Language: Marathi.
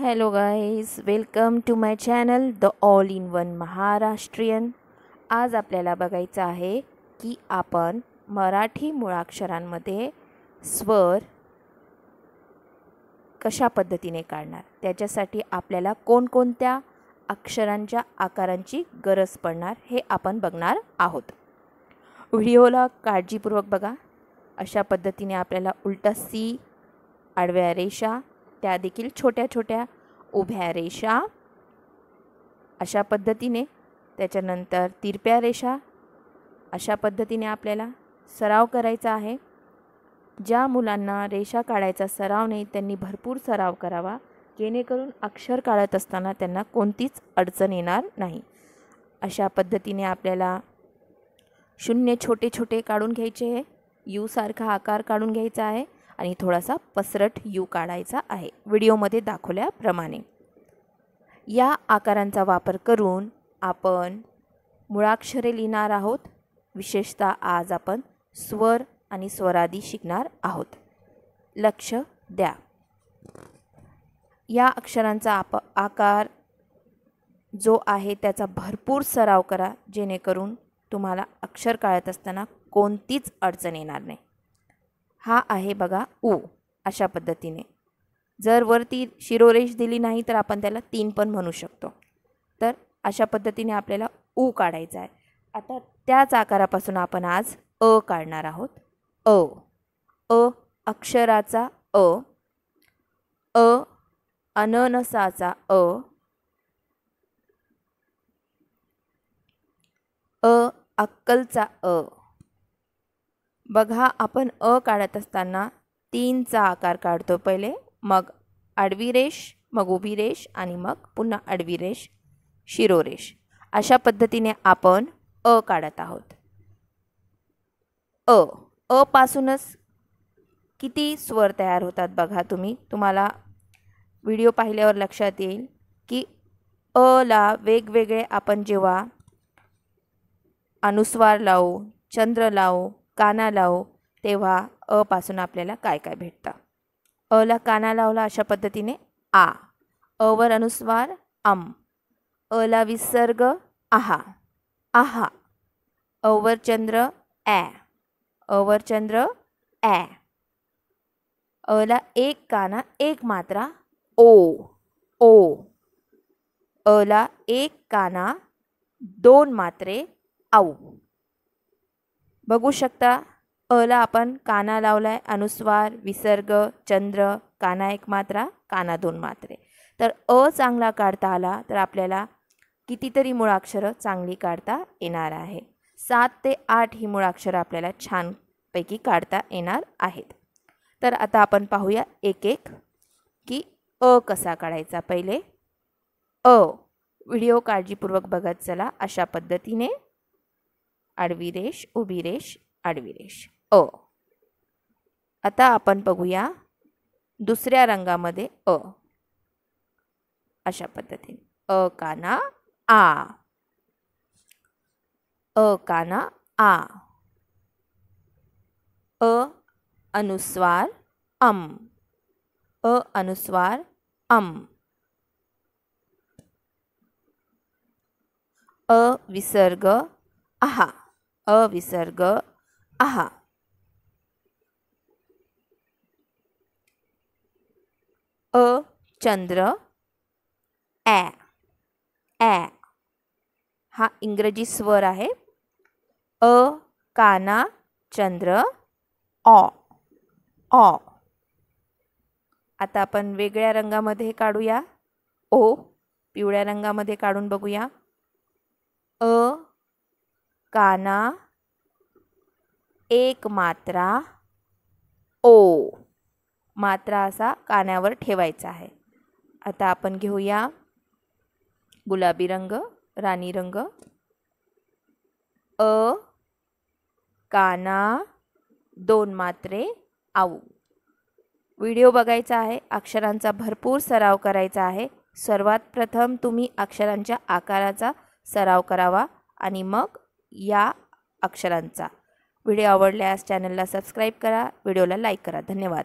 hello guys welcome to my channel the all in one Maharashtrian आज आपल्याला बघायचं आहे की आपण मराठी मुळाक्षरांमध्ये स्वर कशा पद्धतीने काढणार त्याच्यासाठी आपल्याला कोणकोणत्या अक्षरांच्या आकारांची गरज पडणार हे आपण बघणार आहोत व्हिडिओला काळजीपूर्वक बघा अशा पद्धतीने आपल्याला उलटा सी आडव्या रेषा त्या देखील छोट्या छोट्या उभ्या रेषा अशा पद्धतीने त्याच्यानंतर तिरप्या रेषा अशा पद्धतीने आपल्याला सराव करायचा आहे ज्या मुलांना रेषा काढायचा सराव नाही त्यांनी भरपूर सराव करावा जेणेकरून अक्षर काढत असताना त्यांना कोणतीच अडचण येणार नाही अशा पद्धतीने आपल्याला शून्य छोटे छोटे काढून घ्यायचे आहे यूसारखा आकार काढून घ्यायचा आहे आणि थोडासा पसरट यू काढायचा आहे व्हिडिओमध्ये दाखवल्याप्रमाणे या आकारांचा वापर करून आपण मुळाक्षरे लिहिणार आहोत विशेषतः आज आपण स्वर आणि स्वरादी शिकणार आहोत लक्ष द्या या अक्षरांचा आप आकार जो आहे त्याचा भरपूर सराव करा जेणेकरून तुम्हाला अक्षर काढत असताना कोणतीच अडचण येणार नाही हा आहे बघा ऊ अशा पद्धतीने जर वरती शिरोरेष दिली नाही तर आपण त्याला तीन पण म्हणू शकतो तर अशा पद्धतीने आपल्याला ऊ काढायचा आहे आता त्याच आकारापासून आपण आज अ काढणार आहोत अ अ अक्षराचा अ अ अननसाचा अ अ अक्कलचा अ बघा आपण अ काढत असताना तीनचा आकार काढतो पहिले मग आडवी रेष मग उभी रेष आणि मग पुन्हा आडवी रेष शिरोरेष अशा पद्धतीने आपण अ काढत आहोत अ अ पासूनच किती स्वर तयार होतात बघा तुम्ही तुम्हाला व्हिडिओ पाहिल्यावर लक्षात येईल की अ ला वेगवेगळे आपण जेव्हा अनुस्वार लावू चंद्र लावू काना लाओ तेव्हा अ पासून आपल्याला काय काय भेटतं अला काना लावला अशा पद्धतीने आ अवर अनुस्वार अम अला विसर्ग आहा आहा अवर चंद्र ॲ अवर चंद्र ॲ अला एक काना एक मात्रा ओ ओ अला एक काना दोन मात्रे आऊ बघू शकता अला आपण काना लावला आहे अनुस्वार विसर्ग चंद्र काना एक मात्रा काना दोन मात्रे तर अ चांगला काढता आला तर आपल्याला कितीतरी मुळाक्षरं चांगली काढता येणार आहे सात ते आठ ही मुळाक्षरं आपल्याला छानपैकी काढता येणार आहेत तर आता आपण पाहूया एक एक की अ कसा काढायचा पहिले अ व्हिडिओ काळजीपूर्वक बघत चला अशा पद्धतीने आडवी रेष उभी रेष आडवी रेष अ आता आपण बघूया दुसऱ्या रंगामध्ये अ अशा पद्धतीने अ काना आ अ काना आ अ अनुस्वार अम अ अनुस्वार अम अ विसर्ग आहा अ विसर्ग, आहा अ चंद्र ॲ ॲ हा इंग्रजी स्वर आहे अ काना चंद्र ऑ ऑ आता आपण वेगळ्या रंगामध्ये काढूया ओ पिवळ्या रंगामध्ये काढून बघूया अ काना एक मात्रा ओ मात्रा असा कानावर ठेवायचा आहे आता आपण घेऊया गुलाबी रंग राणी रंग अ काना दोन मात्रे आऊ व्हिडिओ बघायचा आहे अक्षरांचा भरपूर सराव करायचा आहे सर्वात प्रथम तुम्ही अक्षरांच्या आकाराचा सराव करावा आणि मग या अक्षरांचा व्हिडिओ आवडल्यास चॅनलला सबस्क्राईब करा व्हिडिओला लाईक करा धन्यवाद